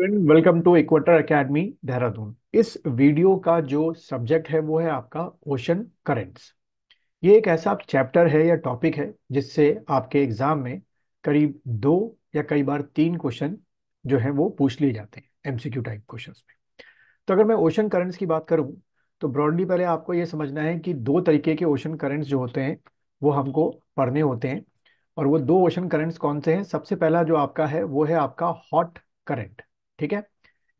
welcome to Equator Academy Dehradun इस video का जो सब्जेक्ट है वो है आपका ओशन करेंट्स ये एक ऐसा चैप्टर है या टॉपिक है जिससे आपके एग्जाम में करीब दो या कई बार तीन क्वेश्चन जो है वो पूछ लिए जाते हैं एमसीक्यू टाइप क्वेश्चंस में तो अगर मैं ओशन करेंट्स की बात करूँ तो ब्रॉडली पहले आपको ये समझना है कि दो तरीके के ओशन करेंट्स जो होते हैं वो हमको पढ़ने होते हैं और वो दो ओशन करेंट्स कौन से हैं सबसे पहला जो आपका है वो है आपका हॉट करंट ठीक है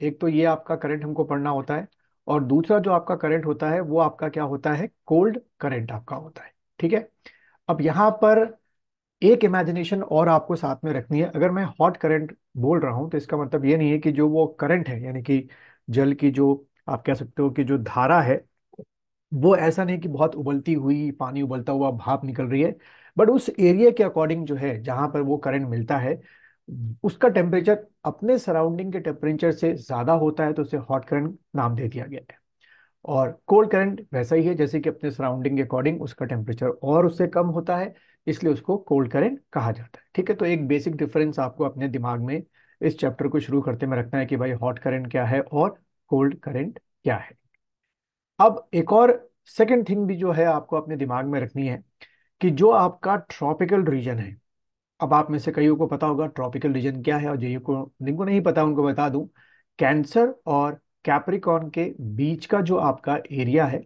एक तो ये आपका करंट हमको पढ़ना होता है और दूसरा जो आपका करंट होता है वो आपका क्या होता है कोल्ड करंट आपका होता है ठीक है अब यहाँ पर एक इमेजिनेशन और आपको साथ में रखनी है अगर मैं हॉट करंट बोल रहा हूं तो इसका मतलब ये नहीं है कि जो वो करंट है यानी कि जल की जो आप कह सकते हो कि जो धारा है वो ऐसा नहीं कि बहुत उबलती हुई पानी उबलता हुआ भाप निकल रही है बट उस एरिया के अकॉर्डिंग जो है जहां पर वो करंट मिलता है उसका टेम्परेचर अपने सराउंडिंग के टेम्परेचर से ज़्यादा होता है तो उसे हॉट करंट नाम दे दिया गया है और कोल्ड करंट वैसा ही है जैसे कि अपने सराउंडिंग के अकॉर्डिंग उसका टेम्परेचर और उससे कम होता है इसलिए उसको कोल्ड करंट कहा जाता है ठीक है तो एक बेसिक डिफरेंस आपको अपने दिमाग में इस चैप्टर को शुरू करते में रखना है कि भाई हॉट करंट क्या है और कोल्ड करंट क्या है अब एक और सेकेंड थिंग भी जो है आपको अपने दिमाग में रखनी है कि जो आपका ट्रॉपिकल रीजन है अब आप में से कईयों को पता होगा ट्रॉपिकल रीजन क्या है और जो को जिनको नहीं पता उनको बता दूं कैंसर और कैप्रिकॉन के बीच का जो आपका एरिया है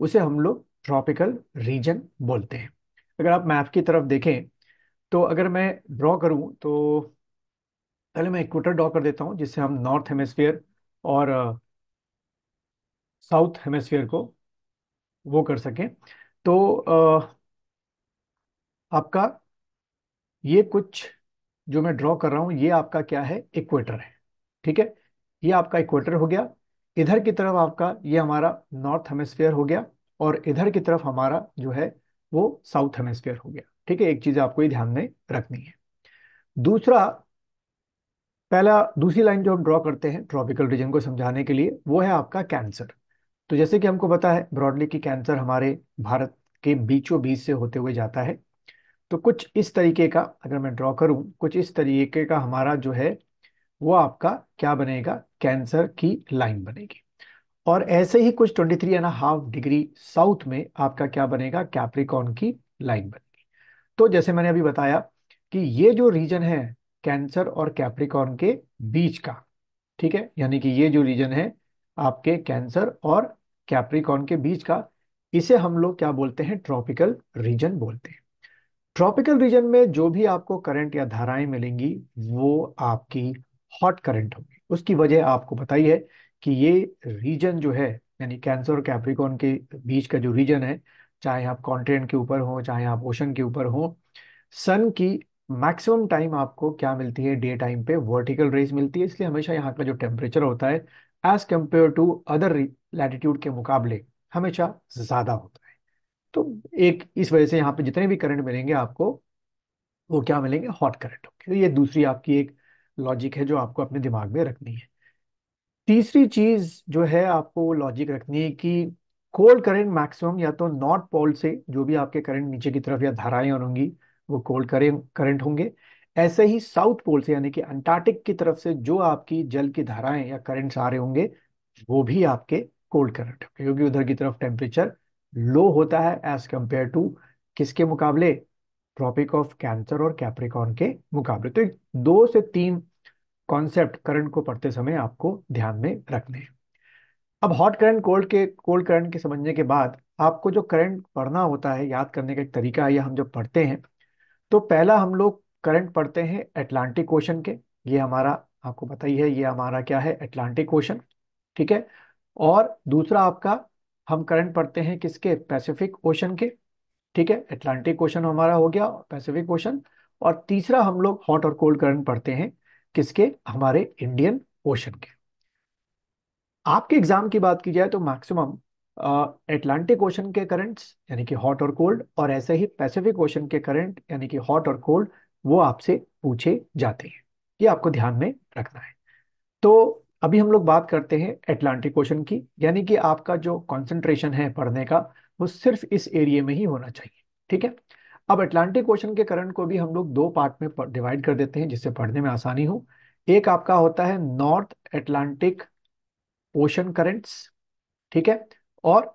उसे हम लोग ट्रॉपिकल रीजन बोलते हैं अगर आप मैप की तरफ देखें तो अगर मैं ड्रॉ करूं तो पहले मैं इक्वेटर ड्रॉ कर देता हूं जिससे हम नॉर्थ हेमेस्फेयर और साउथ हेमेस्फेयर को वो कर सकें तो आ, आपका ये कुछ जो मैं ड्रॉ कर रहा हूं ये आपका क्या है इक्वेटर है ठीक है ये आपका इक्वेटर हो गया इधर की तरफ आपका ये हमारा नॉर्थ हेमेस्फेयर हो गया और इधर की तरफ हमारा जो है वो साउथ हेमेस्फेयर हो गया ठीक है एक चीज आपको ये ध्यान में रखनी है दूसरा पहला दूसरी लाइन जो हम ड्रॉ करते हैं ट्रॉपिकल रीजन को समझाने के लिए वो है आपका कैंसर तो जैसे कि हमको पता है ब्रॉडली कि कैंसर हमारे भारत के बीचों बीच से होते हुए जाता है तो कुछ इस तरीके का अगर मैं ड्रॉ करूं कुछ इस तरीके का हमारा जो है वो आपका क्या बनेगा कैंसर की लाइन बनेगी और ऐसे ही कुछ twenty three and half degree south में आपका क्या बनेगा कैप्रिकॉन की लाइन बनेगी तो जैसे मैंने अभी बताया कि ये जो रीजन है कैंसर और कैप्रिकॉन के बीच का ठीक है यानी कि ये जो रीजन है आपके कैंसर और कैप्रिकॉन के बीच का इसे हम लोग क्या बोलते हैं ट्रॉपिकल रीजन बोलते हैं ट्रॉपिकल रीजन में जो भी आपको करंट या धाराएं मिलेंगी वो आपकी हॉट करंट होगी उसकी वजह आपको बताई है कि ये रीजन जो है यानी कैंसर और कैप्रिकॉन के बीच का जो रीजन है चाहे आप कॉन्टिनेंट के ऊपर हो चाहे आप ओशन के ऊपर हो सन की मैक्सिमम टाइम आपको क्या मिलती है डे टाइम पे वर्टिकल रेज मिलती है इसलिए हमेशा यहाँ का जो टेम्परेचर होता है as compared to other latitude के मुकाबले हमेशा ज़्यादा होता है तो एक इस वजह से यहाँ पे जितने भी करंट मिलेंगे आपको वो क्या मिलेंगे हॉट करंट होंगे तो ये दूसरी आपकी एक लॉजिक है जो आपको अपने दिमाग में रखनी है तीसरी चीज जो है आपको लॉजिक रखनी है कि कोल्ड करंट मैक्सिमम या तो नॉर्थ पोल से जो भी आपके करंट नीचे की तरफ या धाराएं होंगी वो कोल्ड करंट होंगे ऐसे ही साउथ पोल से यानी कि अंटार्कटिक की तरफ से जो आपकी जल की धाराएं या करंट्स आ रहे होंगे वो भी आपके कोल्ड करंट होंगे क्योंकि उधर की तरफ टेम्परेचर लो होता है एज कंपेयर टू किसके मुकाबले ट्रॉपिक ऑफ कैंसर और कैप्रिकॉन के मुकाबले तो एक दो से तीन कॉन्सेप्ट करंट को पढ़ते समय आपको ध्यान में रखने हैं अब हॉट करंट कोल्ड के कोल्ड करंट के समझने के बाद आपको जो करंट पढ़ना होता है याद करने का एक तरीका है या हम जब पढ़ते हैं तो पहला हम लोग करंट पढ़ते हैं एटलांटिक ओशन के ये हमारा आपको पता ही है ये हमारा क्या है एटलांटिक ओशन ठीक है और दूसरा आपका हम करंट पढ़ते हैं किसके पैसिफिक ओशन के ठीक है एटलांटिक ओशन हमारा हो गया पैसिफिक ओशन और तीसरा हम लोग हॉट और कोल्ड करंट पढ़ते हैं किसके हमारे इंडियन ओशन के आपके एग्जाम की बात की जाए तो मैक्सिमम एटलांटिक ओशन के करंट्स यानी कि हॉट और कोल्ड और ऐसे ही पैसिफिक ओशन के करंट यानी कि हॉट और कोल्ड वो आपसे पूछे जाते हैं ये आपको ध्यान में रखना है तो अभी हम लोग बात करते हैं एटलांटिक ओशन की यानी कि आपका जो कॉन्सेंट्रेशन है पढ़ने का वो सिर्फ इस एरिए में ही होना चाहिए ठीक है अब एटलांटिक ओशन के करंट को भी हम लोग दो पार्ट में डिवाइड कर देते हैं जिससे पढ़ने में आसानी हो एक आपका होता है नॉर्थ एटलांटिक ओशन करंट्स ठीक है और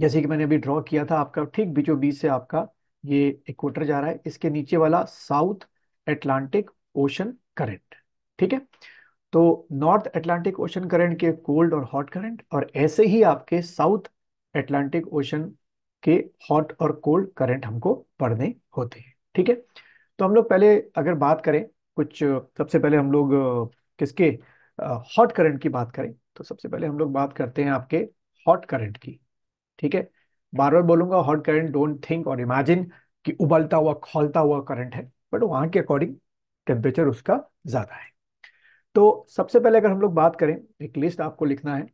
जैसे कि मैंने अभी ड्रॉ किया था आपका ठीक बीचों बीच से आपका ये इक्वेटर जा रहा है इसके नीचे वाला साउथ एटलांटिक ओशन करंट ठीक है तो नॉर्थ अटलांटिक ओशन करंट के कोल्ड और हॉट करंट और ऐसे ही आपके साउथ अटलांटिक ओशन के हॉट और कोल्ड करंट हमको पढ़ने होते हैं ठीक है तो हम लोग पहले अगर बात करें कुछ सबसे पहले हम लोग किसके हॉट करंट की बात करें तो सबसे पहले हम लोग बात करते हैं आपके हॉट करंट की ठीक है बार बार बोलूंगा हॉट करंट डोंट थिंक और इमेजिन कि उबलता हुआ खोलता हुआ करंट है बट वहां के अकॉर्डिंग टेम्परेचर उसका ज्यादा है तो सबसे पहले अगर हम लोग बात करें एक लिस्ट आपको लिखना है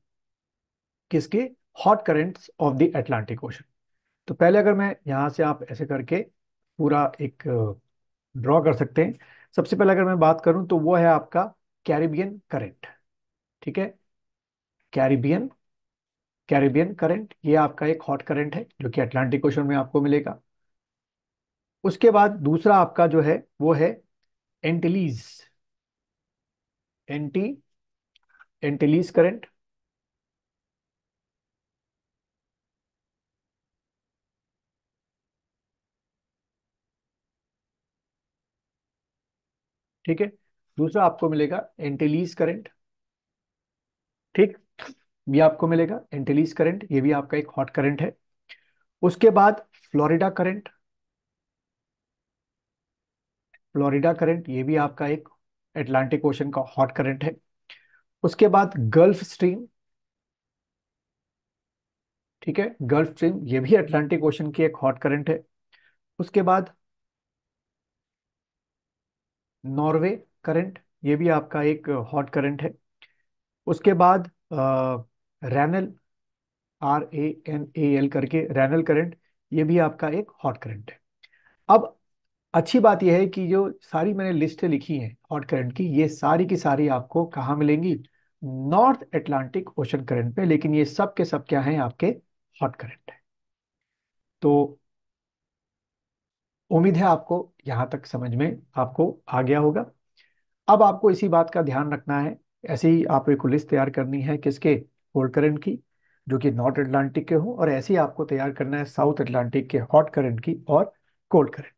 किसकी hot currents of the Atlantic Ocean तो पहले अगर मैं यहां से आप ऐसे करके पूरा एक ड्रॉ कर सकते हैं सबसे पहले अगर मैं बात करूं तो वो है आपका कैरिबियन करेंट ठीक है कैरिबियन कैरिबियन करेंट ये आपका एक हॉट करेंट है जो कि अटलांटिक ओशन में आपको मिलेगा उसके बाद दूसरा आपका जो है वो है एंटलीज़ एंटी एंटीलीज करंट ठीक है दूसरा आपको मिलेगा एंटीलीज करंट ठीक भी आपको मिलेगा एंटीलीज करंट ये भी आपका एक हॉट करंट है उसके बाद फ्लोरिडा करंट फ्लोरिडा करंट ये भी आपका एक एटलांटिक ओशन का हॉट करंट है उसके बाद गल्फ स्ट्रीम ठीक है गल्फ स्ट्रीम ये भी अटलांटिक ओशन की एक हॉट करंट है उसके बाद नॉर्वे करंट ये भी आपका एक हॉट करंट है उसके बाद Rennell R A N A L करके रैनल करंट ये भी आपका एक हॉट करंट है अब अच्छी बात यह है कि जो सारी मैंने लिस्ट लिखी है हॉट करंट की ये सारी की सारी आपको कहाँ मिलेंगी नॉर्थ एटलांटिक ओशन करंट पे लेकिन ये सब के सब क्या है आपके हॉट करंट है तो उम्मीद है आपको यहां तक समझ में आपको आ गया होगा अब आपको इसी बात का ध्यान रखना है ऐसे ही आपको एक लिस्ट तैयार करनी है किसके कोल्ड करंट की जो कि नॉर्थ एटलांटिक के हो और ऐसे ही आपको तैयार करना है साउथ एटलांटिक के हॉट करंट की और कोल्ड करंट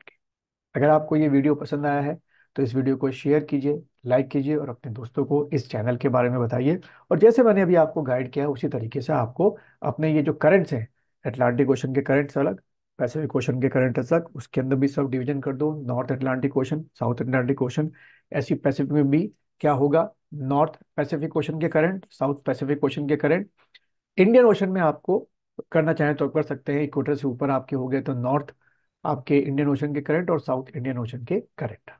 अगर आपको ये वीडियो पसंद आया है तो इस वीडियो को शेयर कीजिए लाइक कीजिए और अपने दोस्तों को इस चैनल के बारे में बताइए और जैसे मैंने अभी आपको गाइड किया है उसी तरीके से आपको अपने ये जो करंट्स हैं एटलांटिक ओशन के करंट्स अलग पैसिफिक ओशन के करंट अलग उसके अंदर भी सब डिवीजन कर दो north Atlantic Ocean south Atlantic Ocean ऐसी पैसिफिक में भी क्या होगा नॉर्थ पैसिफिक ओशन के करंट साउथ पैसिफिक ओशन के करंट इंडियन ओशन में आपको करना चाहें तो कर सकते हैं इक्वेटर से ऊपर आपके हो गए तो नॉर्थ आपके इंडियन ओशन के करंट और साउथ इंडियन ओशन के करंट